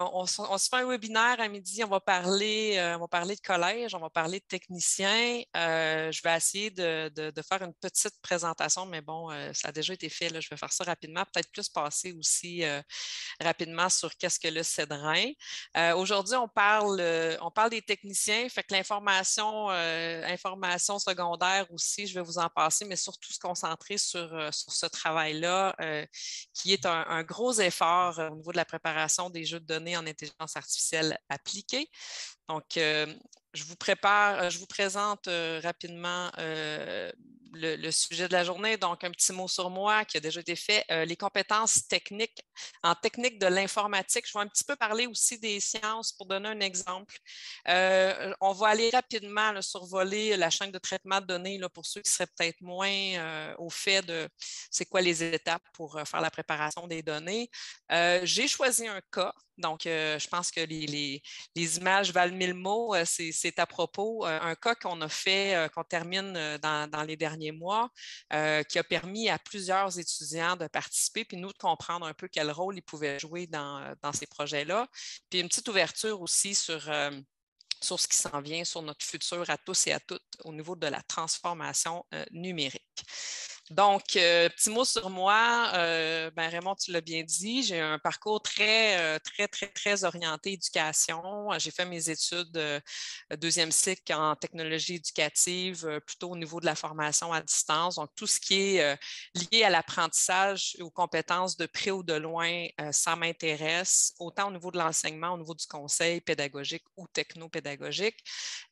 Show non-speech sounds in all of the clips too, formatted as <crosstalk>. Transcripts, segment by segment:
on, se fait un webinaire à midi, on va parler, euh, on va parler de collège, on va parler de technicien. Euh, je vais essayer de, faire une petite présentation, mais bon, euh, ça a déjà été fait. Je vais faire ça rapidement, peut-être plus passer aussi rapidement sur qu'est-ce que le CEDRIN. Aujourd'hui, on parle, on parle des techniciens, fait que l'information information secondaire aussi, je vais vous en passer, mais surtout se concentrer sur, ce travail-là, qui est un, un gros effort au niveau de la préparation des jeux de données en intelligence artificielle appliquée. Donc, euh, je vous prépare, je vous présente euh, rapidement euh, le, sujet de la journée, donc un petit mot sur moi qui a déjà été fait, euh, les compétences techniques en technique de l'informatique. Je vais un petit peu parler aussi des sciences pour donner un exemple. Euh, on va aller rapidement survoler la chaîne de traitement de données là, pour ceux qui seraient peut-être moins euh, au fait de c'est quoi les étapes pour faire la préparation des données. J'ai choisi un cas donc, je pense que les, images valent mille mots. c'est à propos. un cas qu'on a fait, qu'on termine dans, dans, les dernières mois euh, qui a permis à plusieurs étudiants de participer, puis nous de comprendre un peu quel rôle ils pouvaient jouer dans, euh, ces projets-là. Puis une petite ouverture aussi sur... Euh, sur ce qui s'en vient, sur notre futur à tous et à toutes au niveau de la transformation numérique. Donc, euh, petit mot sur moi. Euh, ben Raymond, tu l'as bien dit, j'ai un parcours très, euh, très, très, très orienté éducation. J'ai fait mes études deuxième cycle en technologie éducative, plutôt au niveau de la formation à distance. Donc, tout ce qui est lié à l'apprentissage et aux compétences de près ou de loin, ça m'intéresse, autant au niveau de l'enseignement, au niveau du conseil pédagogique ou technopédagogique,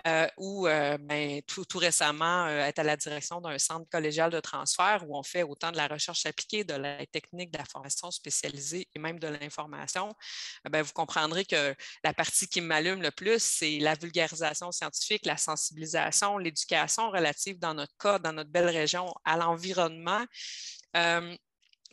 euh, ou ben, tout récemment être à la direction d'un centre collégial de transfert où on fait autant de la recherche appliquée, de la technique, de la formation spécialisée et même de l'information, eh vous comprendrez que la partie qui m'allume le plus, c'est la vulgarisation scientifique, la sensibilisation, l'éducation relative dans notre cas, dans notre belle région, à l'environnement. Euh,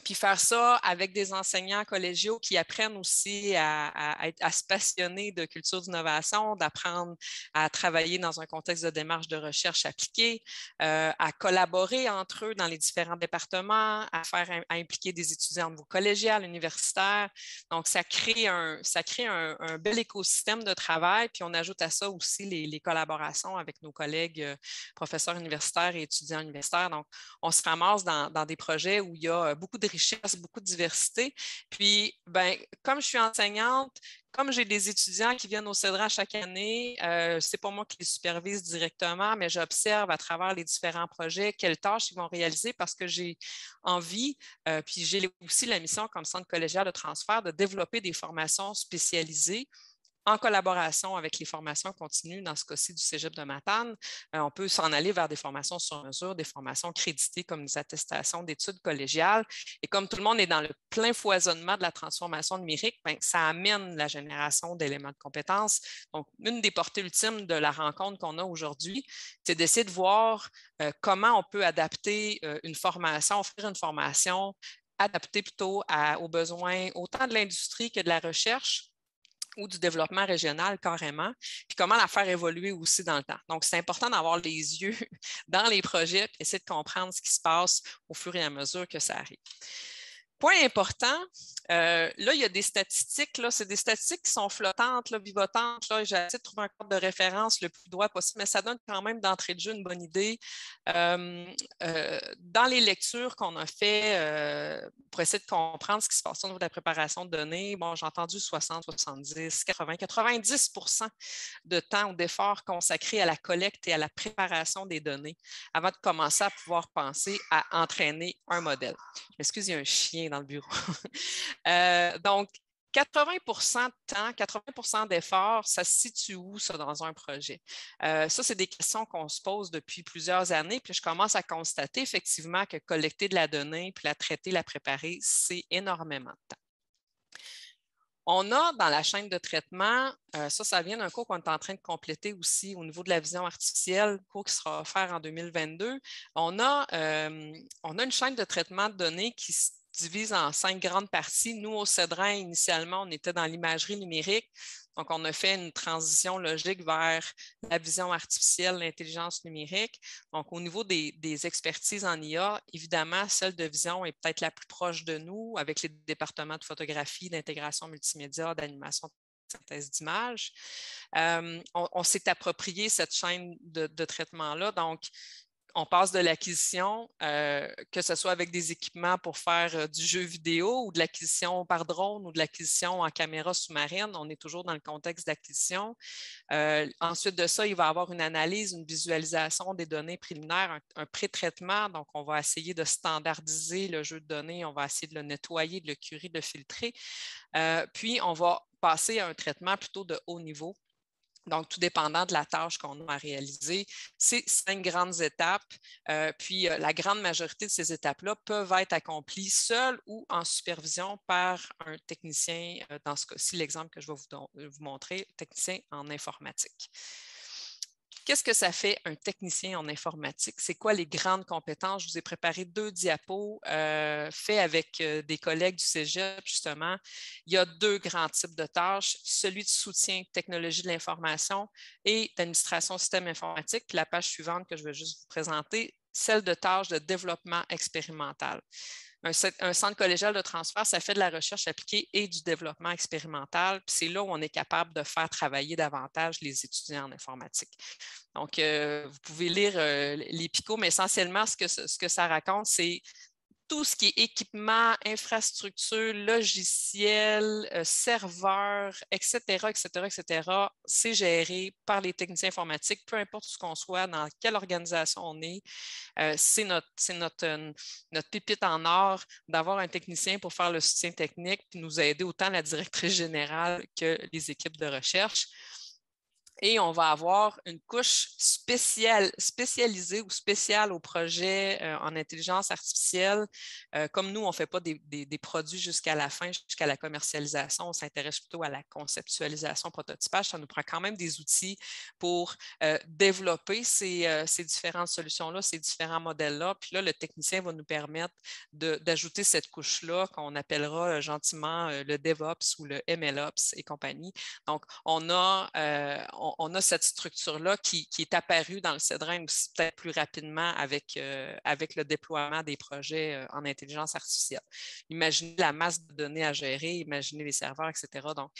puis faire ça avec des enseignants collégiaux qui apprennent aussi à, se passionner de culture d'innovation, d'apprendre à travailler dans un contexte de démarche de recherche appliquée, euh, à collaborer entre eux dans les différents départements, à faire impliquer des étudiants de vos collégiales, universitaires. Donc, ça crée, un, ça crée un, bel écosystème de travail. Puis on ajoute à ça aussi les, collaborations avec nos collègues euh, professeurs universitaires et étudiants universitaires. Donc, on se ramasse dans, dans des projets où il y a euh, beaucoup de beaucoup de diversité. Puis, ben, comme je suis enseignante, comme j'ai des étudiants qui viennent au CEDRA chaque année, euh, c'est pas moi qui les supervise directement, mais j'observe à travers les différents projets quelles tâches ils vont réaliser parce que j'ai envie, euh, puis j'ai aussi la mission comme centre collégial de transfert de développer des formations spécialisées en collaboration avec les formations continues, dans ce cas-ci du Cégep de Matane, euh, on peut s'en aller vers des formations sur mesure, des formations créditées comme des attestations d'études collégiales. Et comme tout le monde est dans le plein foisonnement de la transformation numérique, ben, ça amène la génération d'éléments de compétences. Donc, une des portées ultimes de la rencontre qu'on a aujourd'hui, c'est d'essayer de voir euh, comment on peut adapter euh, une formation, offrir une formation adaptée plutôt aux besoins autant de l'industrie que de la recherche ou du développement régional carrément, puis comment la faire évoluer aussi dans le temps. Donc, c'est important d'avoir les <laughs> yeux dans les projets, et essayer de comprendre ce qui se passe au fur et à mesure que ça arrive. Point important, euh, là, il y a des statistiques. C'est des statistiques qui sont flottantes, là, vivotantes. Là, J'ai essayé de trouver un cadre de référence le plus droit possible, mais ça donne quand même d'entrée de jeu une bonne idée. Euh, euh, dans les lectures qu'on a fait pour essayer de comprendre ce qui se passe au niveau de la préparation de données, bon, j'ai entendu 60, 70, 80, 90 de temps ou d'efforts consacrés à la collecte et à la préparation des données avant de commencer à pouvoir penser à entraîner un modèle. Excusez, il y a un chien dans le bureau. <laughs> Euh, donc, 80 de temps, 80 d'efforts, ça se situe où, ça, dans un projet? Euh, ça, c'est des questions qu'on se pose depuis plusieurs années, puis je commence à constater effectivement que collecter de la donnée, puis la traiter, la préparer, c'est énormément de temps. On a dans la chaîne de traitement, euh, ça, ça vient d'un cours qu'on est en train de compléter aussi au niveau de la vision artificielle, cours qui sera offert en 2022. On a, on a une chaîne de traitement de données qui se divise en cinq grandes parties. Nous, au Cédrin, initialement, on était dans l'imagerie numérique. Donc, on a fait une transition logique vers la vision artificielle, l'intelligence numérique. Donc, au niveau des, expertises en IA, évidemment, celle de vision est peut-être la plus proche de nous avec les départements de photographie, d'intégration multimédia, d'animation synthèse d'image euh, on, s'est approprié cette chaîne de, de traitement-là. Donc, on passe de l'acquisition, euh, que ce soit avec des équipements pour faire euh, du jeu vidéo ou de l'acquisition par drone ou de l'acquisition en caméra sous-marine, on est toujours dans le contexte d'acquisition. Euh, ensuite de ça, il va y avoir une analyse, une visualisation des données préliminaires, un, un pré-traitement. Donc, on va essayer de standardiser le jeu de données, on va essayer de le nettoyer, de le curer, de le filtrer. puis, on va passer à un traitement plutôt de haut niveau donc, tout dépendant de la tâche qu'on a à réaliser, c'est cinq grandes étapes. Euh, puis, euh, la grande majorité de ces étapes-là peuvent être accomplies seules ou en supervision par un technicien, euh, dans ce cas-ci, l'exemple que je vais vous montrer, technicien en informatique. Qu'est-ce que ça fait un technicien en informatique? C'est quoi les grandes compétences? Je vous ai préparé deux diapos euh, faits avec euh, des collègues du Cégep, justement. Il y a deux grands types de tâches, celui de soutien technologie de l'information et d'administration système informatique. la page suivante que je vais juste vous présenter, celle de tâches de développement expérimental. Un, centre collégial de transfert, ça fait de la recherche appliquée et du développement expérimental. C'est là où on est capable de faire travailler davantage les étudiants en informatique. Donc, euh, vous pouvez lire euh, les mais essentiellement, ce que, ce que ça raconte, c'est tout ce qui est équipement, infrastructure, logiciel, euh, serveur, etc., etc., etc., c'est géré par les techniciens informatiques, peu importe ce qu'on soit, dans quelle organisation on est. Euh, c'est notre, euh, notre, pépite en or d'avoir un technicien pour faire le soutien technique, puis nous aider autant la directrice générale que les équipes de recherche et on va avoir une couche spéciale, spécialisée ou spéciale au projet euh, en intelligence artificielle. Euh, comme nous, on ne fait pas des, produits jusqu'à la fin, jusqu'à la commercialisation. On s'intéresse plutôt à la conceptualisation, prototypage. Ça nous prend quand même des outils pour euh, développer ces, différentes solutions-là, ces différents modèles-là. Puis là, le technicien va nous permettre d'ajouter cette couche-là qu'on appellera gentiment le DevOps ou le MLOps et compagnie. Donc, on a on, a cette structure-là qui, est apparue dans le CEDREN peut-être plus rapidement euh, avec, le déploiement des projets euh, en intelligence artificielle. Imaginez la masse de données à gérer, imaginez les serveurs, etc. Donc,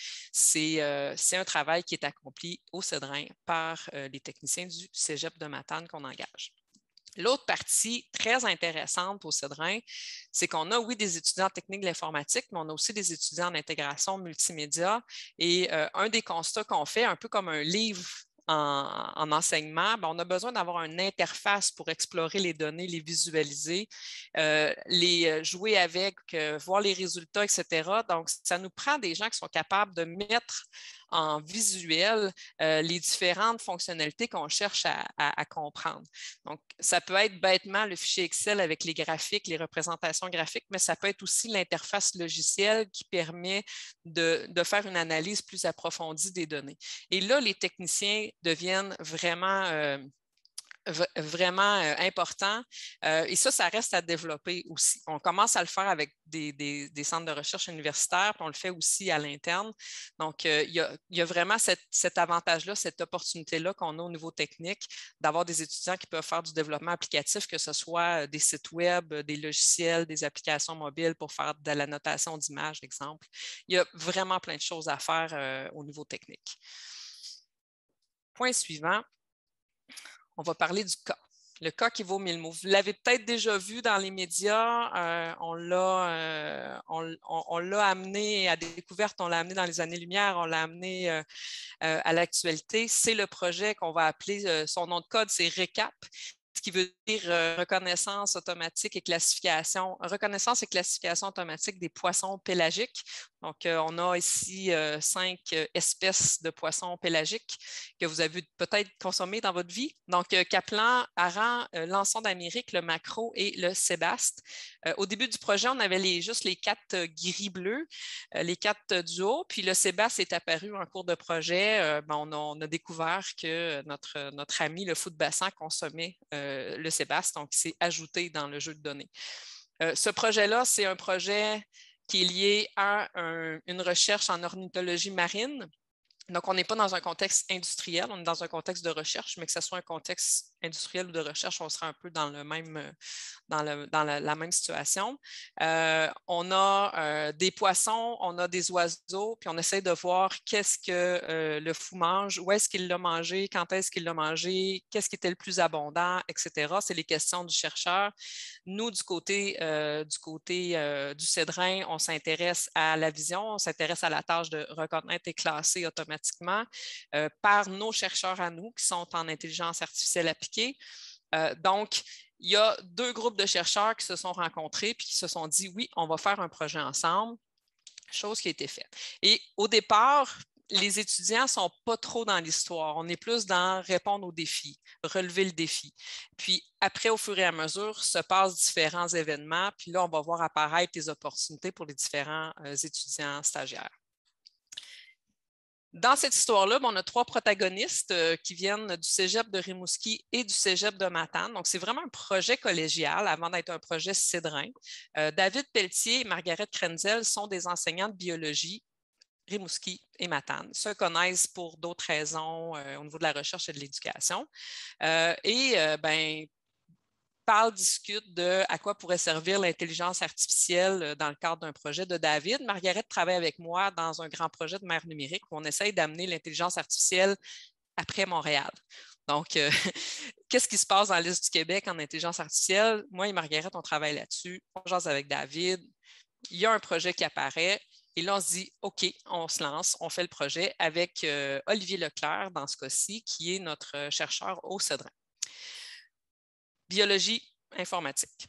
euh, c'est un travail qui est accompli au CEDREN par les techniciens du Cégep de Matane qu'on engage. L'autre partie très intéressante pour CEDRIN, c'est qu'on a, oui, des étudiants en technique de l'informatique, mais on a aussi des étudiants en intégration multimédia. Et euh, un des constats qu'on fait, un peu comme un livre en, enseignement, ben, on a besoin d'avoir une interface pour explorer les données, les visualiser, euh, les euh, jouer avec, voir les résultats, etc. Donc, ça nous prend des gens qui sont capables de mettre en visuel euh, les différentes fonctionnalités qu'on cherche à, comprendre. Donc, ça peut être bêtement le fichier Excel avec les graphiques, les représentations graphiques, mais ça peut être aussi l'interface logicielle qui permet de, faire une analyse plus approfondie des données. Et là, les techniciens deviennent vraiment... Euh, vraiment euh, important. Euh, et ça, ça reste à développer aussi. On commence à le faire avec des, centres de recherche universitaires, puis on le fait aussi à l'interne. Donc, euh, il y, a, vraiment cet avantage-là, cette opportunité-là qu'on a au niveau technique d'avoir des étudiants qui peuvent faire du développement applicatif, que ce soit des sites web, des logiciels, des applications mobiles pour faire de la notation d'images, exemple. Il y a vraiment plein de choses à faire au niveau technique. Point suivant on va parler du cas. Le cas qui vaut mille mots. Vous l'avez peut-être déjà vu dans les médias. Euh, on l'a euh, on, amené à découverte, on l'a amené dans les années-lumière, on l'a amené euh, à l'actualité. C'est le projet qu'on va appeler, son nom de code, c'est RECAP ce qui veut dire euh, reconnaissance automatique et classification, reconnaissance et classification automatique des poissons pélagiques. Donc, euh, on a ici euh, cinq espèces de poissons pélagiques que vous avez peut-être consommées dans votre vie. Donc, caplan, Aran, lançon d'Amérique, le Macro et le sébaste. au début du projet, on avait juste les quatre gris bleus, les quatre du haut, puis le sébaste est apparu en cours de projet. Ben, on, a, découvert que notre, notre ami, le fou de bassin, consommait euh, le Sébastien, donc c'est ajouté dans le jeu de données. Euh, ce projet-là, c'est un projet qui est lié à une recherche en ornithologie marine. Donc, on n'est pas dans un contexte industriel, on est dans un contexte de recherche, mais que ce soit un contexte industriel ou de recherche, on sera un peu dans, le même, euh, dans, le, dans la, même situation. Euh, on a euh, des poissons, on a des oiseaux, puis on essaie de voir qu'est-ce que le fou mange, où est-ce qu'il l'a mangé, quand est-ce qu'il l'a mangé, qu'est-ce qui était le plus abondant, etc. C'est les questions du chercheur. Nous, du côté, du, côté du Cédrin, on s'intéresse à la vision, on s'intéresse à la tâche de reconnaître et classer automatiquement par nos chercheurs à nous qui sont en intelligence artificielle appliquée euh, donc, il y a deux groupes de chercheurs qui se sont rencontrés puis qui se sont dit oui, on va faire un projet ensemble, chose qui a été faite. Et au départ, les étudiants ne sont pas trop dans l'histoire. On est plus dans répondre aux défis, relever le défi. Puis après, au fur et à mesure, se passent différents événements. Puis là, on va voir apparaître des opportunités pour les différents euh, étudiants stagiaires. Dans cette histoire-là, ben, on a trois protagonistes euh, qui viennent du cégep de Rimouski et du cégep de Matane. Donc, c'est vraiment un projet collégial avant d'être un projet cédrin. Euh, David Pelletier et Margaret Krenzel sont des enseignants de biologie Rimouski et Matane se connaissent pour d'autres raisons euh, au niveau de la recherche et de l'éducation. et bien... ben, parle discute de à quoi pourrait servir l'intelligence artificielle euh, dans le cadre d'un projet de David. Margaret travaille avec moi dans un grand projet de mer numérique où on essaye d'amener l'intelligence artificielle après Montréal. Donc, euh, <laughs> qu'est-ce qui se passe dans l'Est du Québec en intelligence artificielle? Moi et Margaret, on travaille là-dessus. On jase avec David. Il y a un projet qui apparaît. Et là, on se dit, OK, on se lance, on fait le projet avec euh, Olivier Leclerc, dans ce cas-ci, qui est notre chercheur au SEDRA biologie informatique.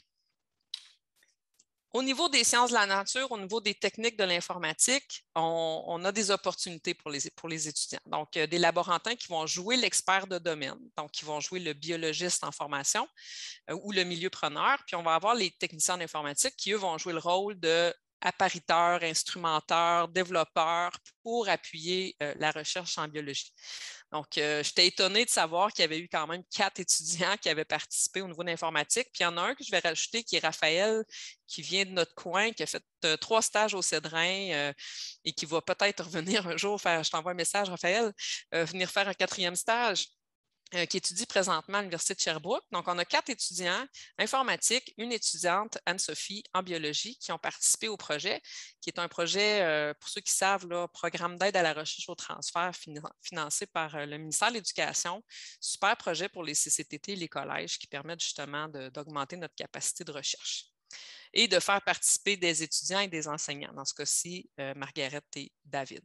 Au niveau des sciences de la nature, au niveau des techniques de l'informatique, on, a des opportunités pour les, pour les étudiants. Donc, euh, des laborantins qui vont jouer l'expert de domaine, donc qui vont jouer le biologiste en formation euh, ou le milieu preneur, puis on va avoir les techniciens d'informatique qui, eux, vont jouer le rôle de appariteurs, instrumenteurs, développeurs pour appuyer euh, la recherche en biologie. Donc, euh, j'étais étonnée de savoir qu'il y avait eu quand même quatre <laughs> étudiants qui avaient participé au niveau d'informatique. Puis il y en a un que je vais rajouter qui est Raphaël, qui vient de notre coin, qui a fait euh, trois stages au Cédrin et qui va peut-être revenir un jour faire, je t'envoie un message, Raphaël, venir faire un quatrième stage. Euh, qui étudie présentement à l'Université de Sherbrooke. Donc, on a quatre étudiants informatiques, une étudiante, Anne-Sophie, en biologie, qui ont participé au projet, qui est un projet, euh, pour ceux qui savent, programme d'aide à la recherche au transfert financé par euh, le ministère de l'Éducation. Super projet pour les CCTT et les collèges qui permettent justement d'augmenter notre capacité de recherche et de faire participer des étudiants et des enseignants, dans ce cas-ci, Margaret et David.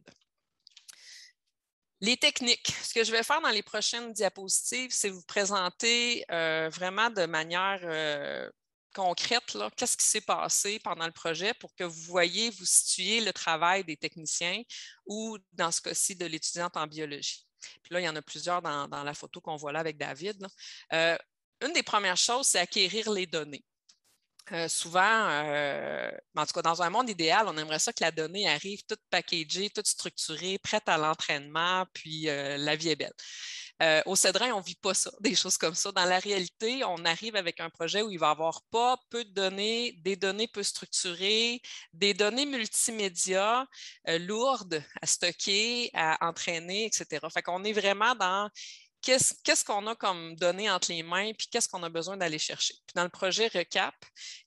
Les techniques. Ce que je vais faire dans les prochaines diapositives, c'est vous présenter euh, vraiment de manière euh, concrète qu'est-ce qui s'est passé pendant le projet pour que vous voyez, vous situez le travail des techniciens ou, dans ce cas-ci, de l'étudiante en biologie. Puis là, il y en a plusieurs dans, la photo qu'on voit là avec David. Euh, une des premières choses, c'est acquérir les données. Euh, souvent, euh, en tout cas, dans un monde idéal, on aimerait ça que la donnée arrive toute packagée, toute structurée, prête à l'entraînement, puis euh, la vie est belle. au Cédrin, on ne vit pas ça, <laughs> des choses comme ça. Dans la réalité, on arrive avec un projet où il va avoir pas peu de données, des données peu structurées, des données multimédia lourdes à stocker, à entraîner, etc. Fait qu'on est vraiment dans qu'est-ce qu'on a comme données entre les mains, puis qu'est-ce qu'on a besoin d'aller chercher. dans le projet RECAP,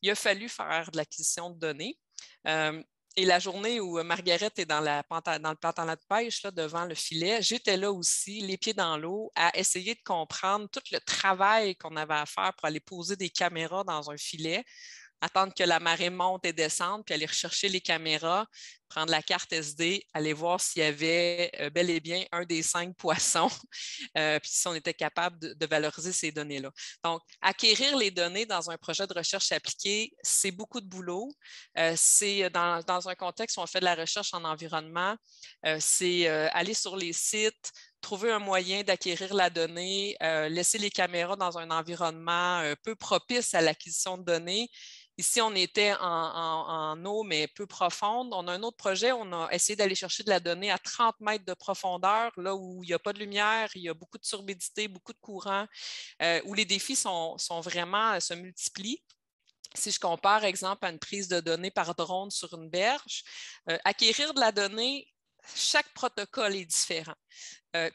il a fallu faire de l'acquisition de données. Euh, et la journée où Margaret est dans, dans le pantalon de pêche, devant le filet, j'étais là aussi, les pieds dans l'eau, à essayer de comprendre tout le travail qu'on avait à faire pour aller poser des caméras dans un filet attendre que la marée monte et descende, puis aller rechercher les caméras, prendre la carte SD, aller voir s'il y avait euh, bel et bien un des cinq <laughs> poissons, euh, puis si on était capable de, valoriser ces données-là. Donc, acquérir les données dans un projet de recherche appliquée, c'est beaucoup de boulot. Euh, c'est dans, un contexte où on fait de la recherche en environnement, c'est aller sur les sites, trouver un moyen d'acquérir la donnée, laisser les caméras dans un environnement un peu propice à l'acquisition de données, Ici, on était en, eau, mais peu profonde. On a un autre projet, on a essayé d'aller chercher de la donnée à 30 mètres de profondeur, là où il n'y a pas de lumière, il y a beaucoup de turbidité, beaucoup de courant, euh, où les défis sont, vraiment, euh, se multiplient si je compare, par exemple, à une prise de données par drone sur une berge, euh, acquérir de la donnée, chaque protocole est différent.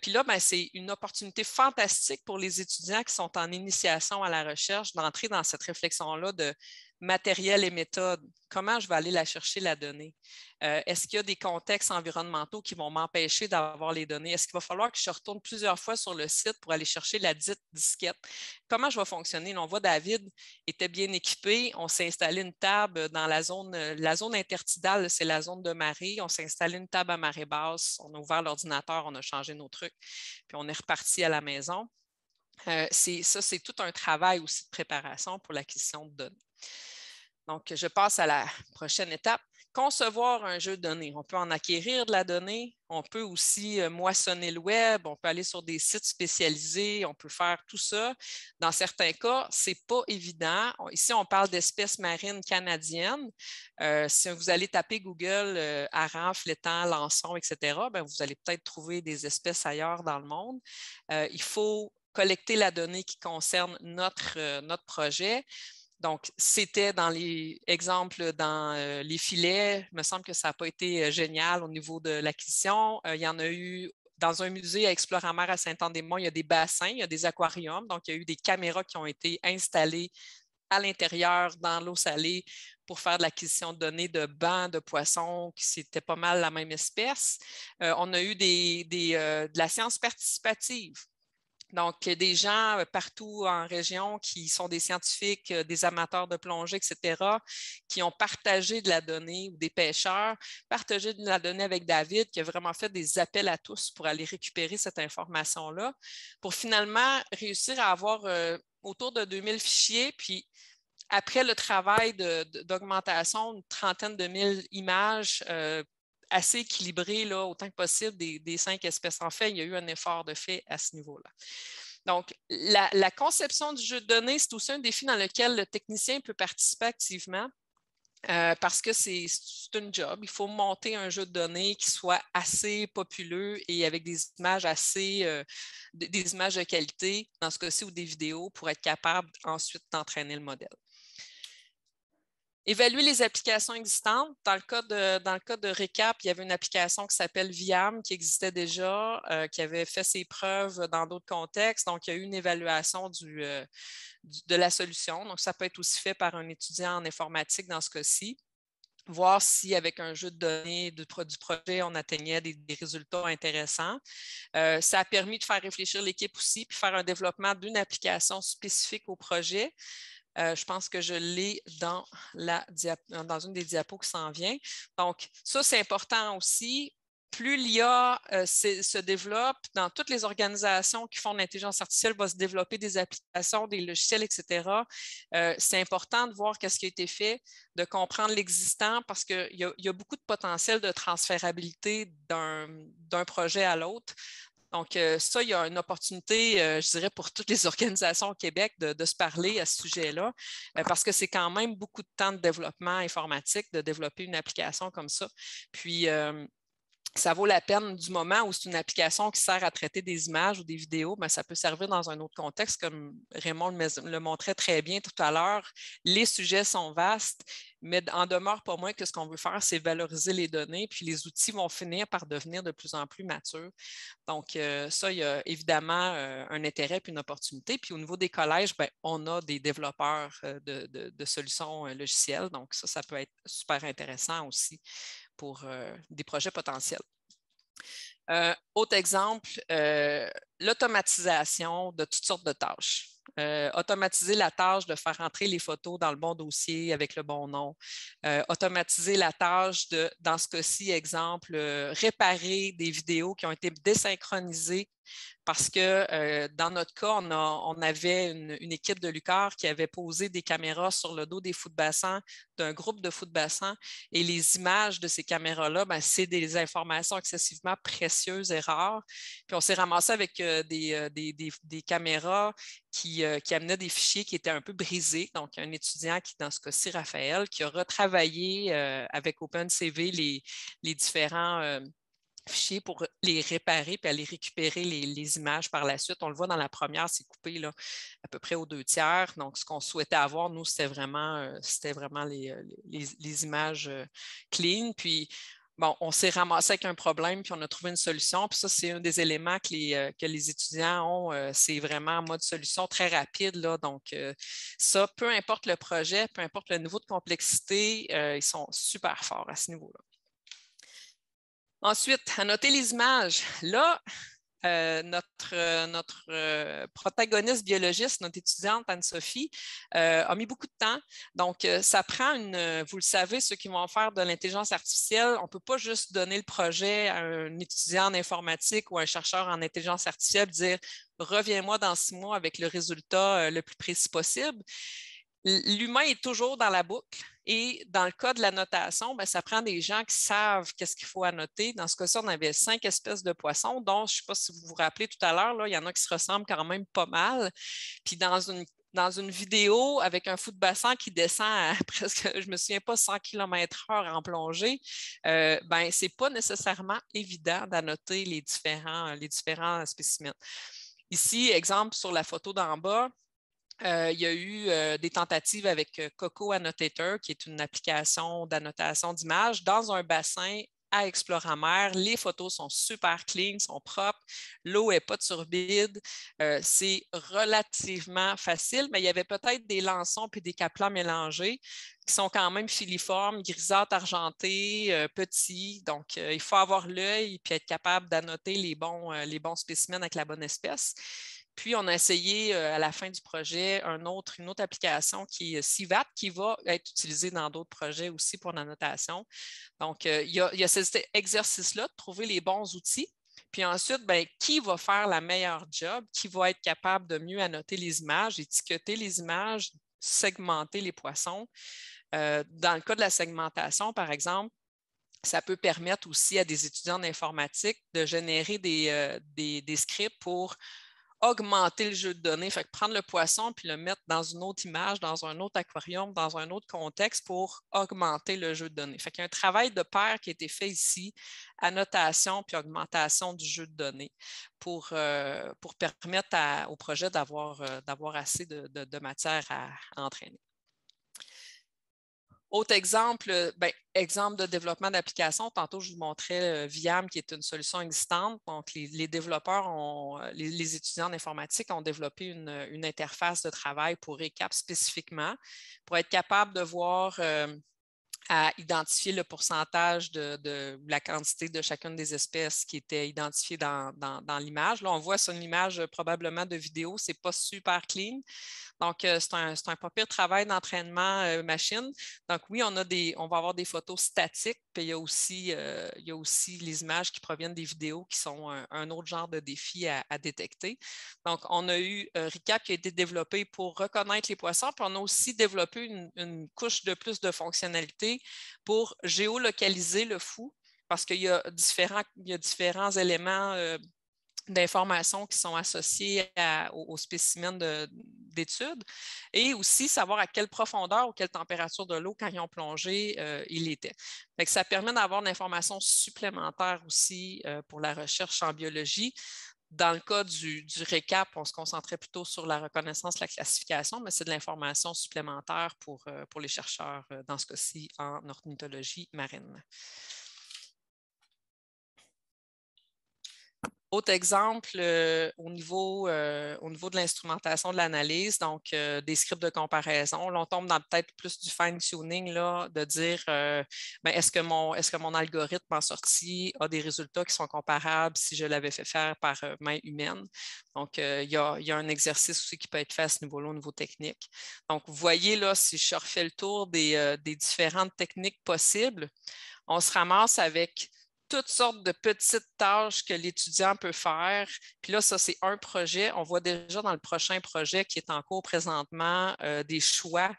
Puis là, ben, c'est une opportunité fantastique pour les étudiants qui sont en initiation à la recherche d'entrer dans cette réflexion-là de matériel et méthode. Comment je vais aller la chercher, la donnée? Euh, est-ce qu'il y a des contextes environnementaux qui vont m'empêcher d'avoir les données? Est-ce qu'il va falloir que je retourne plusieurs fois sur le site pour aller chercher la dite disquette? Comment je vais fonctionner? on voit David était bien équipé. On s'est installé une table dans la zone, la zone intertidale, c'est la zone de marée. On s'est installé une table à marée basse. On a ouvert l'ordinateur, on a changé nos trucs, puis on est reparti à la maison. Euh, ça, c'est tout un travail aussi de préparation pour l'acquisition de données. Donc, je passe à la prochaine étape. Concevoir un jeu de données. On peut en acquérir de la donnée, on peut aussi euh, moissonner le web, on peut aller sur des sites spécialisés, on peut faire tout ça. Dans certains cas, ce n'est pas évident. Ici, on parle d'espèces marines canadiennes. Euh, si vous allez taper Google euh, aran, flétan, lançon, etc., ben, vous allez peut-être trouver des espèces ailleurs dans le monde. il faut collecter la donnée qui concerne notre, notre projet donc, c'était dans les exemples dans euh, les filets. Il me semble que ça n'a pas été euh, génial au niveau de l'acquisition. Euh, il y en a eu dans un musée à Explore-en-mer à saint andémont il y a des bassins, il y a des aquariums. Donc, il y a eu des caméras qui ont été installées à l'intérieur, dans l'eau salée, pour faire de l'acquisition de données de bancs de poissons, qui c'était pas mal la même espèce. on a eu des, de la science participative. Donc, des gens euh, partout en région qui sont des scientifiques, euh, des amateurs de plongée, etc., qui ont partagé de la donnée ou des pêcheurs, partagé de la donnée avec David, qui a vraiment fait des appels à tous pour aller récupérer cette information-là, pour finalement réussir à avoir euh, autour de 2000 fichiers, puis après le travail d'augmentation, une trentaine de mille images assez équilibré là, autant que possible des, cinq espèces. En fait, il y a eu un effort de fait à ce niveau-là. Donc, la, conception du jeu de données, c'est aussi un défi dans lequel le technicien peut participer activement. Euh, parce que c'est un job. Il faut monter un jeu de données qui soit assez populeux et avec des images assez, euh, des images de qualité, dans ce cas-ci, ou des vidéos pour être capable ensuite d'entraîner le modèle. Évaluer les applications existantes. Dans le cas de, dans le cas de Recap, il y avait une application qui s'appelle Viam qui existait déjà, euh, qui avait fait ses preuves dans d'autres contextes. Donc, il y a eu une évaluation euh, de la solution. Donc, ça peut être aussi fait par un étudiant en informatique dans ce cas-ci voir si avec un jeu de données du, projet, on atteignait des, résultats intéressants. Euh, ça a permis de faire réfléchir l'équipe aussi, puis faire un développement d'une application spécifique au projet. Euh, je pense que je l'ai dans, une des diapos qui s'en vient. Donc, ça, c'est important aussi. Plus l'IA euh, se développe dans toutes les organisations qui font de l'intelligence artificielle, va se développer des applications, des logiciels, etc. Euh, c'est important de voir qu'est-ce qui a été fait, de comprendre l'existant parce qu'il y, y, a beaucoup de potentiel de transférabilité d'un projet à l'autre. Donc, euh, ça, il y a une opportunité, euh, je dirais, pour toutes les <laughs> organisations au Québec de, se parler à ce sujet-là, euh, parce que c'est quand même beaucoup de temps de développement informatique de développer une application comme ça. Puis, ça vaut la peine du moment où c'est une application qui sert à traiter des images ou des vidéos, mais ben, ça peut servir dans un autre contexte, comme Raymond le, montrait très bien tout à l'heure. Les sujets sont vastes, mais en demeure pas moins que ce qu'on veut faire, c'est valoriser les données, puis les outils vont finir par devenir de plus en plus matures. Donc, euh, ça, il y a évidemment euh, un intérêt puis une opportunité. Puis au niveau des collèges, ben, on a des développeurs euh, de, de solutions logicielles, donc ça, ça peut être super intéressant aussi pour euh, des projets potentiels. Euh, autre exemple, euh, l'automatisation de toutes sortes de tâches. automatiser la tâche de faire entrer les photos dans le bon dossier avec le bon nom. automatiser la tâche de, dans ce cas-ci, exemple, réparer des vidéos qui ont été désynchronisées parce que euh, dans notre cas, on, avait une, équipe de Lucar qui avait posé des caméras sur le dos des fous de d'un groupe de fous de et les images de ces caméras-là, ben, c'est des informations excessivement précieuses et rares. Puis on s'est ramassé avec euh, euh, des, caméras qui, amenaient des fichiers qui étaient un peu brisés. Donc, un étudiant qui, dans ce cas-ci, Raphaël, qui a retravaillé avec OpenCV les différents fichier pour les réparer puis aller récupérer les, images par la suite. On le voit dans la première, c'est coupé là, à peu près aux deux tiers. Donc, ce qu'on souhaitait avoir, nous, c'était vraiment, euh, vraiment les, euh, images euh, clean. Puis, bon, on s'est ramassé avec un problème, puis on a trouvé une solution. Puis ça, c'est un des éléments que les, que les étudiants ont. c'est vraiment en mode solution très rapide. Là. Donc, ça, peu importe le projet, peu importe le niveau de complexité, ils sont super forts à ce niveau-là. Ensuite, à noter les images. Là, euh, notre, euh, notre euh, protagoniste biologiste, notre étudiante Anne-Sophie, a mis beaucoup de temps. Donc, ça prend une, vous le savez, ceux qui vont faire de l'intelligence artificielle, on ne peut pas juste donner le projet à un étudiant en informatique ou à un chercheur en intelligence artificielle, dire reviens-moi dans six mois avec le résultat le plus précis possible. L'humain est toujours dans la boucle. Et dans le cas de l'annotation, notation, ben, ça prend des gens qui savent qu'est-ce qu'il faut annoter. Dans ce cas-ci, on avait cinq espèces de poissons, dont je ne sais pas si vous vous rappelez tout à l'heure, il y en a qui se ressemblent quand même pas mal. Puis dans une vidéo avec un fou de bassin qui descend à <laughs> presque, je ne me souviens pas, 100 km/h en plongée, euh, ben, ce n'est pas nécessairement évident d'annoter les les différents spécimens. Ici, exemple sur la photo d'en bas, euh, il y a eu euh, des tentatives avec euh, Coco Annotator, qui est une application d'annotation d'images, dans un bassin à mer Les photos sont super clean, sont propres, l'eau n'est pas turbide, c'est relativement facile, mais il y avait peut-être des lançons puis des caplans mélangés sont quand même filiformes, grisâtres, argentés, euh, petits. Donc, euh, il faut avoir l'œil et être capable d'annoter les bons, euh, les bons spécimens avec la bonne espèce. Puis, on a essayé à la fin du projet une autre application qui est CIVAT, qui va être utilisée dans d'autres projets aussi pour l'annotation. Donc, il y, a, cet exercice-là de trouver les bons outils. Puis ensuite, ben, qui va faire la meilleure job, qui va être capable de mieux annoter les images, étiqueter les images, segmenter les poissons. Euh, dans le cas de la segmentation, par exemple, ça peut permettre aussi à des étudiants d'informatique de générer des, euh, scripts pour augmenter le jeu de données, fait prendre le poisson puis le mettre dans une autre image, dans un autre aquarium, dans un autre contexte pour augmenter le jeu de données. Fait qu'il y a un travail de paire qui a été fait ici, annotation puis augmentation du jeu de données pour, euh, permettre au projet d'avoir, assez de, matière à entraîner. Autre exemple, euh, ben, exemple de développement d'application. Tantôt, je vous montrais euh, Viam, qui est une solution existante. Donc, les, développeurs, ont, euh, les, étudiants en informatique ont développé une, interface de travail pour RECAP spécifiquement, pour être capable de voir à identifier le pourcentage de, la quantité de chacune des espèces qui était identifiée dans, dans l'image. Là, on voit sur une image probablement de vidéo, ce n'est pas super clean. Donc, euh, c'est un, un travail d'entraînement euh, machine. Donc, oui, on, a des, on va avoir des photos statiques, puis il y a aussi, euh, il y aussi les images qui proviennent des vidéos qui sont un, autre genre de défi à, détecter. Donc, on a eu RICAP qui a été développé pour reconnaître les poissons, puis on a aussi développé une, couche de plus de fonctionnalités pour géolocaliser le fou, parce qu'il y a différents, y a différents éléments d'informations qui sont associés aux, spécimens de, d'études, et aussi savoir à quelle profondeur ou quelle température de l'eau, quand ils ont plongé, euh, il était. ça permet d'avoir de l'information supplémentaire aussi euh, pour la recherche en biologie. Dans le cas du, du, récap, on se concentrait plutôt sur la reconnaissance, la classification, mais c'est de l'information supplémentaire pour euh, les chercheurs, dans ce cas-ci, en ornithologie marine. Autre exemple, euh, au, niveau, euh, au niveau de l'instrumentation de l'analyse, donc euh, des scripts de comparaison, là, on tombe dans peut-être plus du fine-tuning, de dire ben, est-ce que, mon, est que mon algorithme en sortie a des résultats qui sont comparables si je l'avais fait faire par main humaine. Donc, il y, a, un exercice aussi qui peut être fait à ce niveau-là, au niveau technique. Donc, vous voyez là, si je refais le tour des, des différentes techniques possibles, on se ramasse avec toutes sortes de petites tâches que l'étudiant peut faire. Puis là, ça, c'est un projet. On voit déjà dans le prochain projet qui est en cours présentement euh, des choix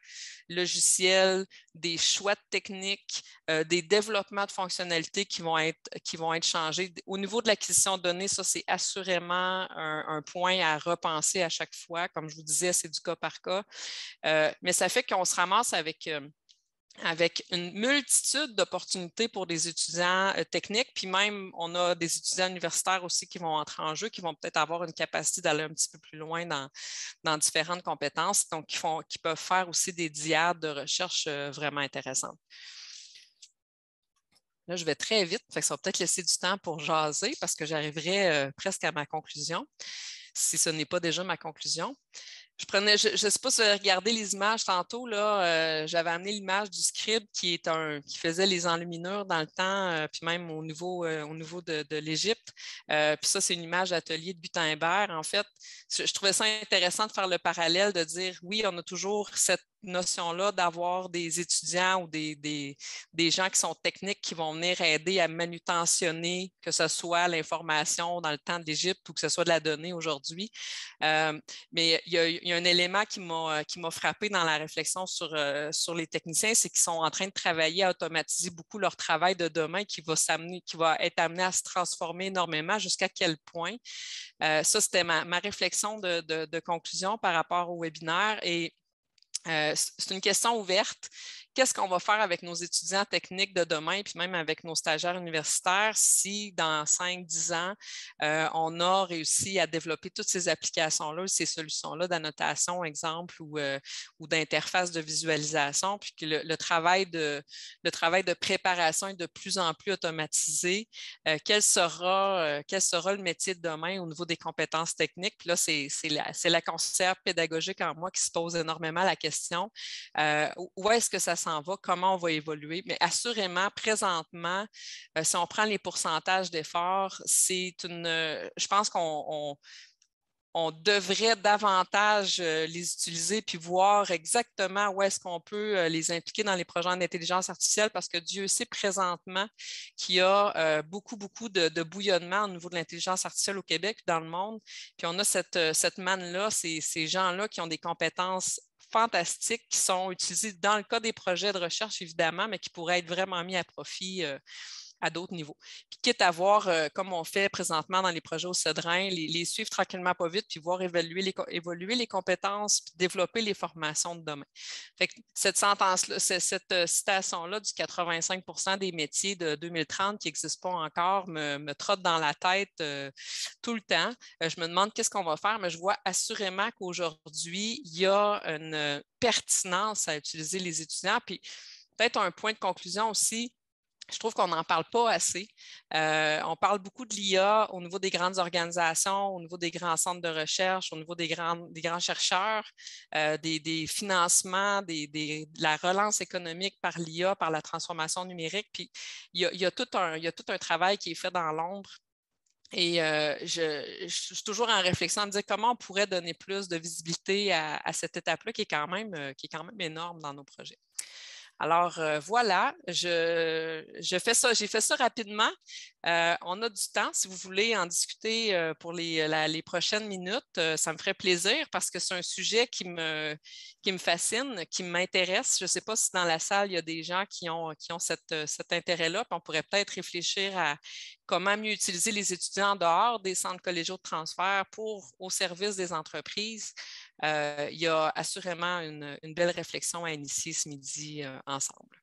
logiciels, des choix de techniques, euh, des développements de fonctionnalités qui vont être, qui vont être changés. Au niveau de l'acquisition de données, ça, c'est assurément un, point à repenser à chaque fois. Comme je vous disais, c'est du cas par cas. Euh, mais ça fait qu'on se ramasse avec avec une multitude d'opportunités pour des étudiants euh, techniques, puis même on a des étudiants universitaires aussi qui vont entrer en jeu, qui vont peut-être avoir une capacité d'aller un petit peu plus loin dans, différentes compétences, donc qui, peuvent faire aussi des diades de recherche euh, vraiment intéressantes. Là, je vais très vite, ça va peut-être laisser du temps pour jaser parce que j'arriverai euh, presque à ma conclusion, si ce n'est pas déjà ma conclusion je prenais, je ne sais pas si vous avez regardé les images tantôt, là, euh, j'avais amené l'image du scribe qui est un qui faisait les enluminures dans le temps, euh, puis même au niveau, euh, au niveau de, l'Égypte. puis ça, c'est une image d'atelier de Gutenberg. En fait, je, trouvais ça intéressant de faire le parallèle, de dire oui, on a toujours cette notion-là d'avoir des étudiants ou des, gens qui sont techniques qui vont venir aider à manutentionner, que ce soit l'information dans le temps de l'Égypte ou que ce soit de la donnée aujourd'hui. Euh, mais il y, a, un élément qui m'a frappé dans la réflexion sur, euh, sur les techniciens, c'est qu'ils sont en train de travailler à automatiser beaucoup leur travail de demain qui va, qui va être amené à se transformer énormément. Jusqu'à quel point? Euh, ça, c'était ma, réflexion de, de conclusion par rapport au webinaire. Et euh, c'est une question ouverte qu'est-ce qu'on va faire avec nos étudiants techniques de demain, puis même avec nos stagiaires universitaires, si dans 5-10 ans, euh, on a réussi à développer toutes ces applications-là, ces solutions-là d'annotation, exemple, ou, euh, d'interface de visualisation, puis que le, travail de, travail de préparation est de plus en plus automatisé, euh, quel, sera, quel sera le métier de demain au niveau des compétences techniques? Puis là, c'est la, la conseillère pédagogique en moi qui se pose énormément la question. où est-ce que ça s'en va, comment on va évoluer. Mais assurément, présentement, euh, si on prend les pourcentages d'efforts, c'est une. Euh, je pense qu'on. devrait davantage euh, les utiliser puis voir exactement où est-ce qu'on peut les impliquer dans les projets d'intelligence artificielle parce que Dieu sait présentement qu'il y a beaucoup, beaucoup de, de, bouillonnement au niveau de l'intelligence artificielle au Québec dans le monde. Puis on a cette, cette manne-là, ces gens-là qui ont des compétences fantastiques qui sont utilisés dans le cas des projets de recherche, évidemment, mais qui pourraient être vraiment mis à profit euh, à d'autres niveaux. Puis quitte à voir, euh, comme on fait présentement dans les projets au Cédrain, les, suivre tranquillement pas vite, puis voir évaluer les, évoluer les compétences, puis développer les formations de demain. cette sentence cette euh, citation-là du 85 des métiers de 2030 qui n'existent pas encore me, trotte dans la tête euh, tout le temps. je me demande qu'est-ce qu'on va faire, mais je vois assurément qu'aujourd'hui, il y a une pertinence à utiliser les étudiants. Puis peut-être un point de conclusion aussi je trouve qu'on n'en parle pas assez. Euh, on parle beaucoup de l'IA au niveau des grandes organisations, au niveau des grands centres de recherche, au niveau des, grands, chercheurs, euh, des, financements, de la relance économique par l'IA, par la transformation numérique. Puis il y a, tout, un, travail qui est fait dans l'ombre et euh, je, suis toujours en réflexion me dire comment on pourrait donner plus de visibilité à, cette étape-là qui est quand même énorme dans nos projets. Alors euh, voilà, je, fais ça, j'ai fait ça rapidement. Euh, on a du temps. Si vous voulez en discuter euh, pour les, prochaines minutes, ça me ferait plaisir parce que c'est un sujet qui me, fascine, qui m'intéresse. Je ne sais pas si dans la salle, il y a des gens qui ont, cet intérêt-là. On pourrait peut-être réfléchir à comment mieux utiliser les étudiants en dehors des centres collégiaux de transfert pour au service des entreprises. Euh, il y a assurément une, belle réflexion à initier ce midi euh, ensemble.